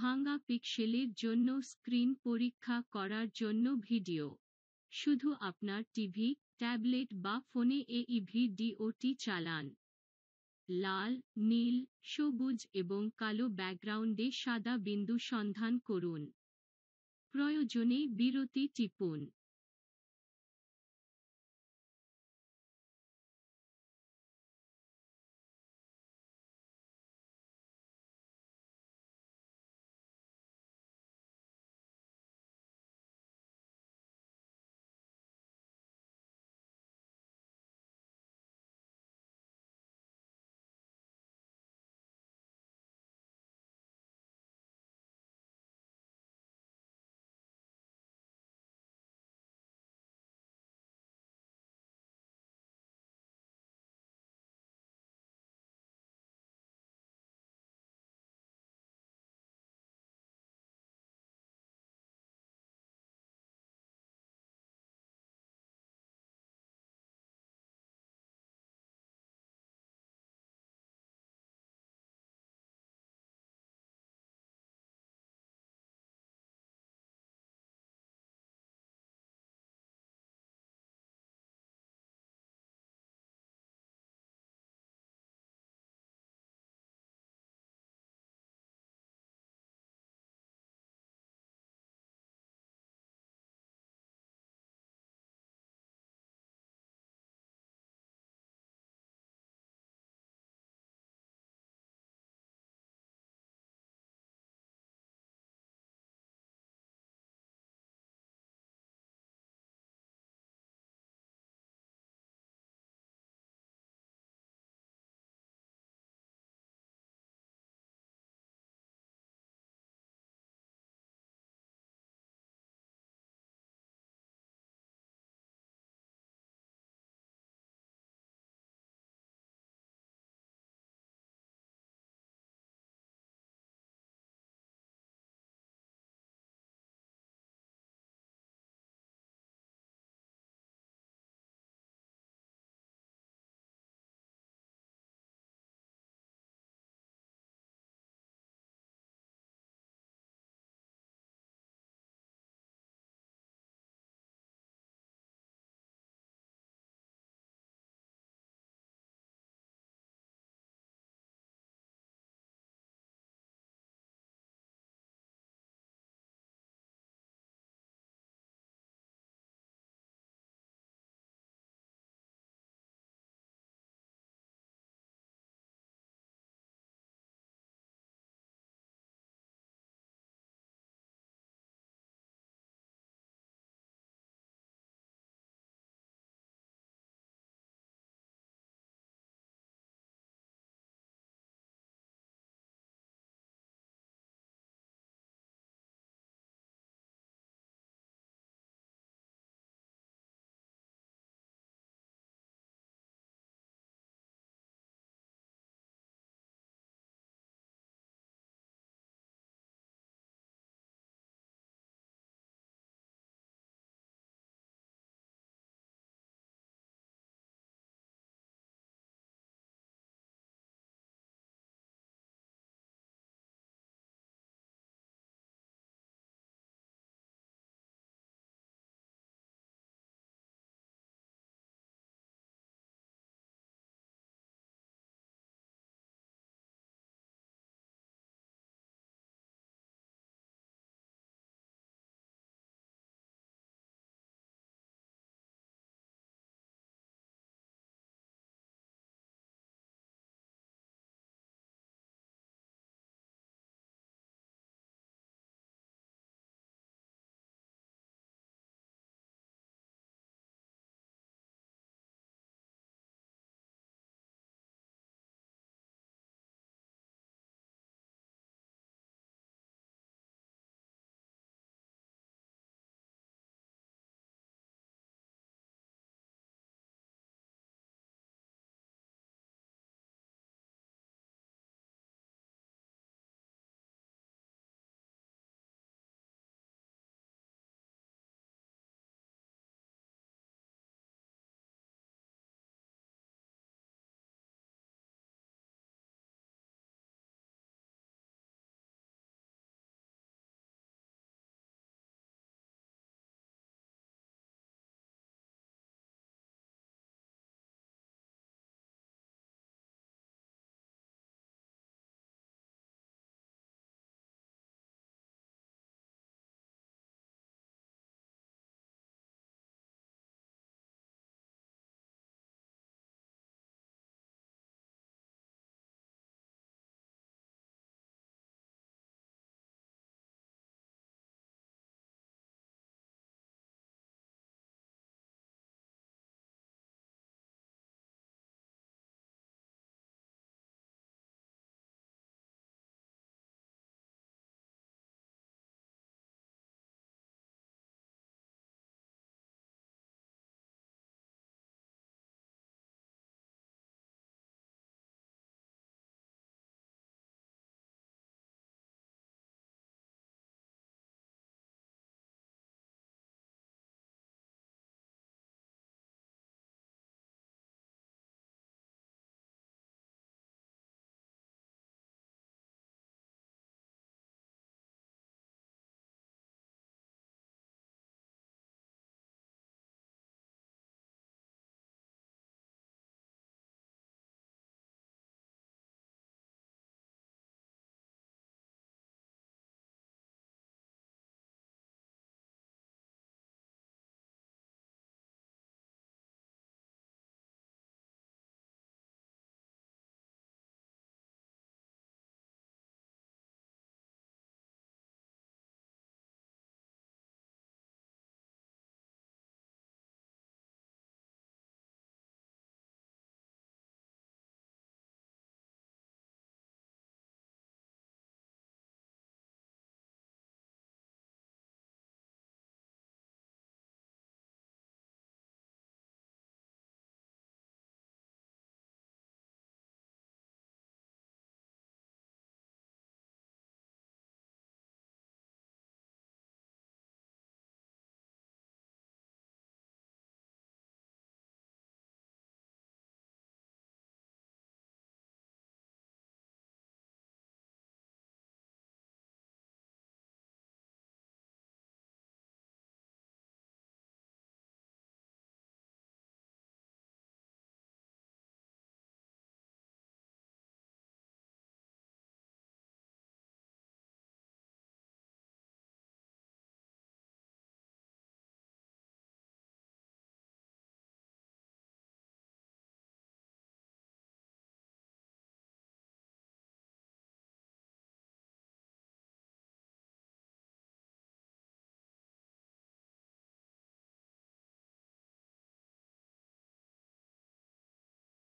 ভাঙ্গা পিক্সেলের জন্য স্ক্রিন পরীক্ষা করার জন্য ভিডিও শুধু আপনার টিভি ট্যাবলেট বা ফোনে এই ভিডিওটি চালান লাল নীল সবুজ এবং কালো ব্যাকগ্রাউন্ডে সাদা বিন্দু সন্ধান করুন প্রয়োজনে বিরতি টিপুন